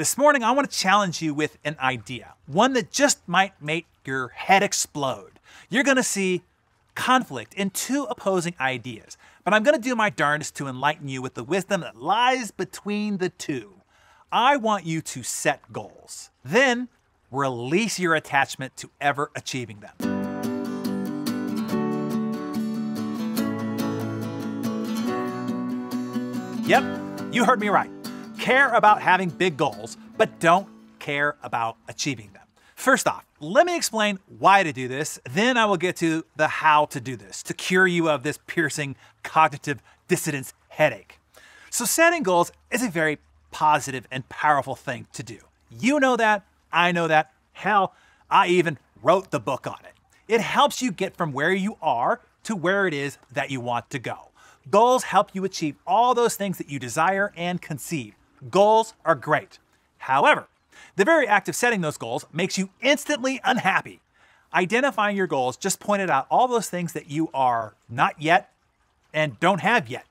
This morning, I want to challenge you with an idea, one that just might make your head explode. You're going to see conflict in two opposing ideas, but I'm going to do my darndest to enlighten you with the wisdom that lies between the two. I want you to set goals, then release your attachment to ever achieving them. Yep, you heard me right care about having big goals, but don't care about achieving them. First off, let me explain why to do this, then I will get to the how to do this to cure you of this piercing cognitive dissonance headache. So, setting goals is a very positive and powerful thing to do. You know that, I know that, hell, I even wrote the book on it. It helps you get from where you are to where it is that you want to go. Goals help you achieve all those things that you desire and conceive. Goals are great. However, the very act of setting those goals makes you instantly unhappy. Identifying your goals just pointed out all those things that you are not yet and don't have yet,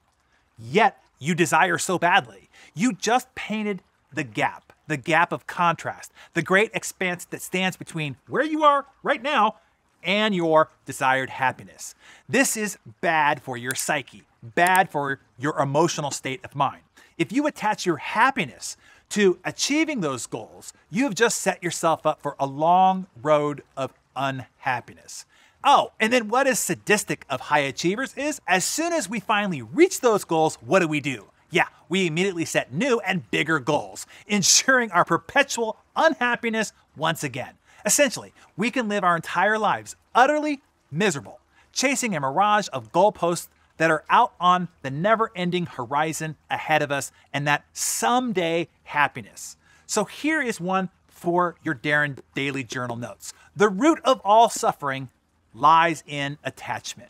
yet you desire so badly. You just painted the gap, the gap of contrast, the great expanse that stands between where you are right now and your desired happiness. This is bad for your psyche bad for your emotional state of mind. If you attach your happiness to achieving those goals, you have just set yourself up for a long road of unhappiness. Oh, and then what is sadistic of high achievers is as soon as we finally reach those goals, what do we do? Yeah, we immediately set new and bigger goals, ensuring our perpetual unhappiness once again. Essentially, we can live our entire lives utterly miserable, chasing a mirage of goalposts that are out on the never ending horizon ahead of us and that someday happiness. So here is one for your Darren Daily Journal notes. The root of all suffering lies in attachment.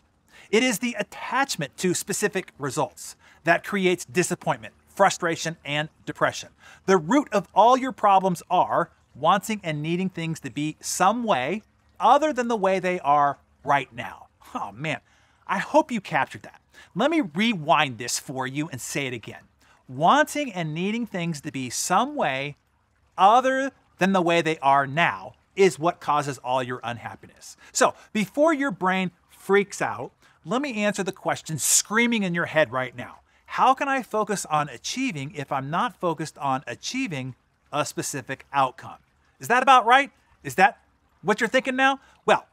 It is the attachment to specific results that creates disappointment, frustration, and depression. The root of all your problems are wanting and needing things to be some way other than the way they are right now. Oh man, I hope you captured that. Let me rewind this for you and say it again. Wanting and needing things to be some way other than the way they are now is what causes all your unhappiness. So before your brain freaks out, let me answer the question screaming in your head right now. How can I focus on achieving if I'm not focused on achieving a specific outcome? Is that about right? Is that what you're thinking now? Well,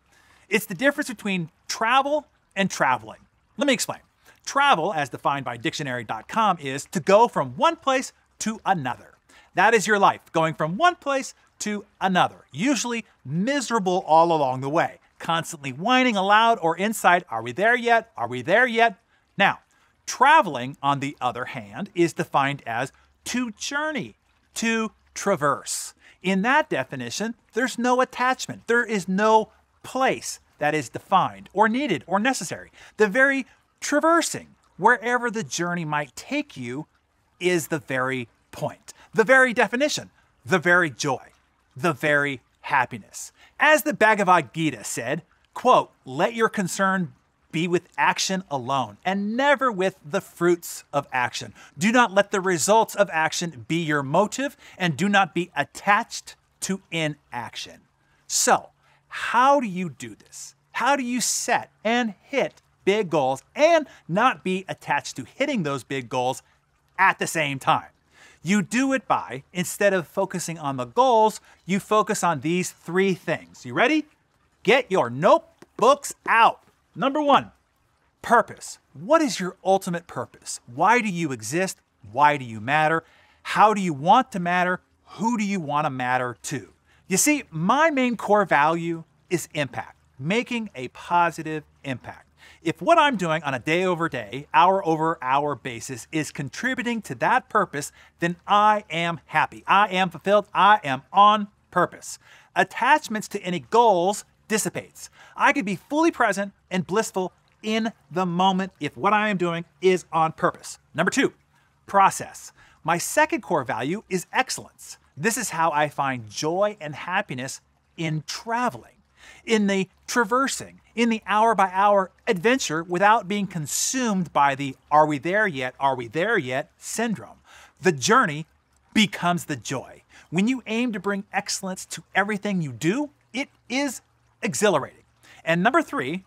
it's the difference between travel and traveling. Let me explain. Travel, as defined by dictionary.com, is to go from one place to another. That is your life, going from one place to another, usually miserable all along the way, constantly whining aloud or inside, Are we there yet? Are we there yet? Now, traveling, on the other hand, is defined as to journey, to traverse. In that definition, there's no attachment, there is no place, that is defined or needed or necessary. The very traversing, wherever the journey might take you, is the very point, the very definition, the very joy, the very happiness. As the Bhagavad Gita said, quote, let your concern be with action alone and never with the fruits of action. Do not let the results of action be your motive and do not be attached to inaction. So, how do you do this? How do you set and hit big goals and not be attached to hitting those big goals at the same time? You do it by, instead of focusing on the goals, you focus on these three things. You ready? Get your notebooks out. Number one, purpose. What is your ultimate purpose? Why do you exist? Why do you matter? How do you want to matter? Who do you want to matter to? You see, my main core value is impact, making a positive impact. If what I'm doing on a day over day, hour over hour basis is contributing to that purpose, then I am happy. I am fulfilled. I am on purpose. Attachments to any goals dissipates. I could be fully present and blissful in the moment if what I am doing is on purpose. Number two, process. My second core value is excellence. This is how I find joy and happiness in traveling, in the traversing, in the hour by hour adventure without being consumed by the are we there yet, are we there yet syndrome. The journey becomes the joy. When you aim to bring excellence to everything you do, it is exhilarating. And number three,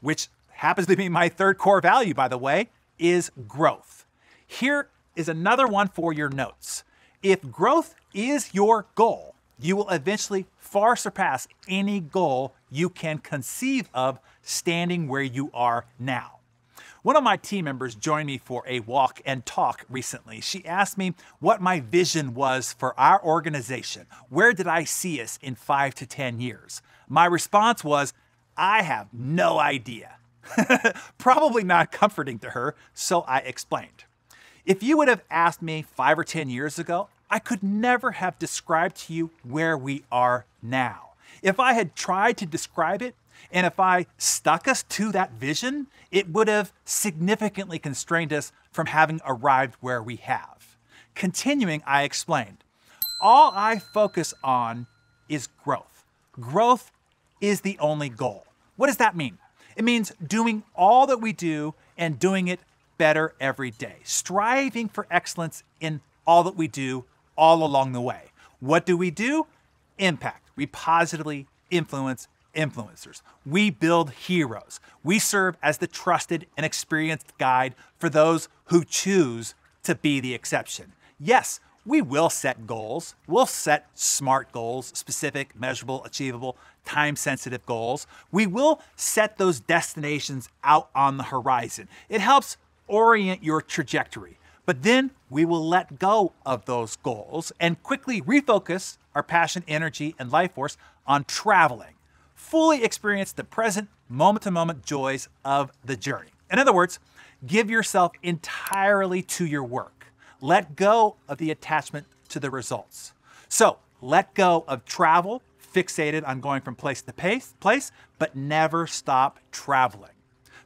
which happens to be my third core value, by the way, is growth. Here is another one for your notes. If growth is your goal, you will eventually far surpass any goal you can conceive of standing where you are now. One of my team members joined me for a walk and talk recently. She asked me what my vision was for our organization. Where did I see us in five to 10 years? My response was, I have no idea. Probably not comforting to her, so I explained. If you would have asked me five or 10 years ago, I could never have described to you where we are now. If I had tried to describe it, and if I stuck us to that vision, it would have significantly constrained us from having arrived where we have. Continuing, I explained all I focus on is growth. Growth is the only goal. What does that mean? It means doing all that we do and doing it better every day, striving for excellence in all that we do all along the way. What do we do? Impact. We positively influence influencers. We build heroes. We serve as the trusted and experienced guide for those who choose to be the exception. Yes, we will set goals. We'll set SMART goals, specific, measurable, achievable, time sensitive goals. We will set those destinations out on the horizon. It helps orient your trajectory. But then we will let go of those goals and quickly refocus our passion, energy, and life force on traveling. Fully experience the present, moment to moment joys of the journey. In other words, give yourself entirely to your work. Let go of the attachment to the results. So let go of travel, fixated on going from place to place, but never stop traveling.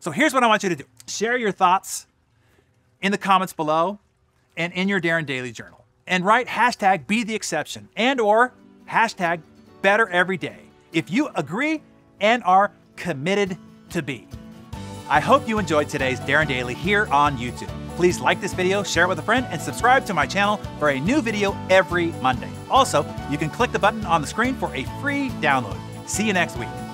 So here's what I want you to do share your thoughts in the comments below and in your Darren Daily Journal. And write hashtag be the exception and or hashtag better every day if you agree and are committed to be. I hope you enjoyed today's Darren Daily here on YouTube. Please like this video, share it with a friend, and subscribe to my channel for a new video every Monday. Also, you can click the button on the screen for a free download. See you next week.